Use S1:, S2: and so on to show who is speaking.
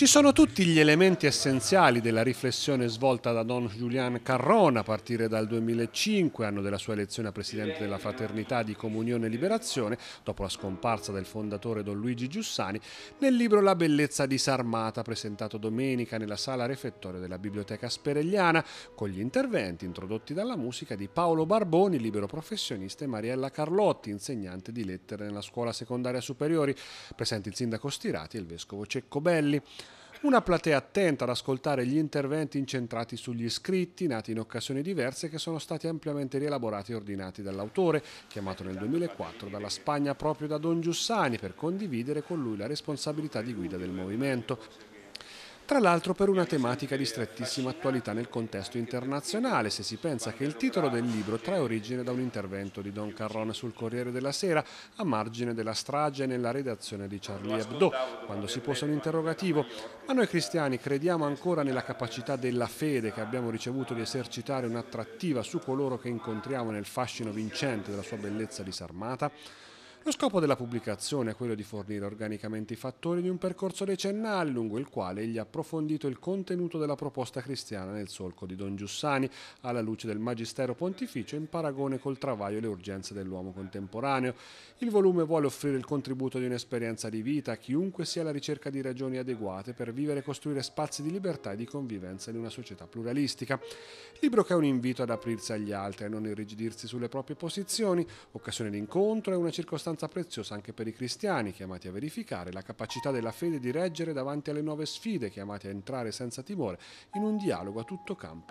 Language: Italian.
S1: Ci sono tutti gli elementi essenziali della riflessione svolta da Don Julian Carrone a partire dal 2005, anno della sua elezione a presidente della Fraternità di Comunione e Liberazione, dopo la scomparsa del fondatore Don Luigi Giussani, nel libro La bellezza disarmata presentato domenica nella sala refettorio della Biblioteca Speregliana, con gli interventi introdotti dalla musica di Paolo Barboni, libero professionista, e Mariella Carlotti, insegnante di lettere nella scuola secondaria superiori, presenti il sindaco Stirati e il vescovo Cecco Belli. Una platea attenta ad ascoltare gli interventi incentrati sugli iscritti, nati in occasioni diverse, che sono stati ampiamente rielaborati e ordinati dall'autore, chiamato nel 2004 dalla Spagna proprio da Don Giussani per condividere con lui la responsabilità di guida del movimento tra l'altro per una tematica di strettissima attualità nel contesto internazionale, se si pensa che il titolo del libro trae origine da un intervento di Don Carrone sul Corriere della Sera a margine della strage nella redazione di Charlie Hebdo, quando si posa un interrogativo, ma noi cristiani crediamo ancora nella capacità della fede che abbiamo ricevuto di esercitare un'attrattiva su coloro che incontriamo nel fascino vincente della sua bellezza disarmata? Lo scopo della pubblicazione è quello di fornire organicamente i fattori di un percorso decennale lungo il quale egli ha approfondito il contenuto della proposta cristiana nel solco di Don Giussani, alla luce del magistero pontificio in paragone col travaglio e le urgenze dell'uomo contemporaneo. Il volume vuole offrire il contributo di un'esperienza di vita a chiunque sia alla ricerca di ragioni adeguate per vivere e costruire spazi di libertà e di convivenza in una società pluralistica. Libro che è un invito ad aprirsi agli altri, a non irrigidirsi sulle proprie posizioni, occasione d'incontro e una circostanza abbastanza preziosa anche per i cristiani chiamati a verificare la capacità della fede di reggere davanti alle nuove sfide chiamati a entrare senza timore in un dialogo a tutto campo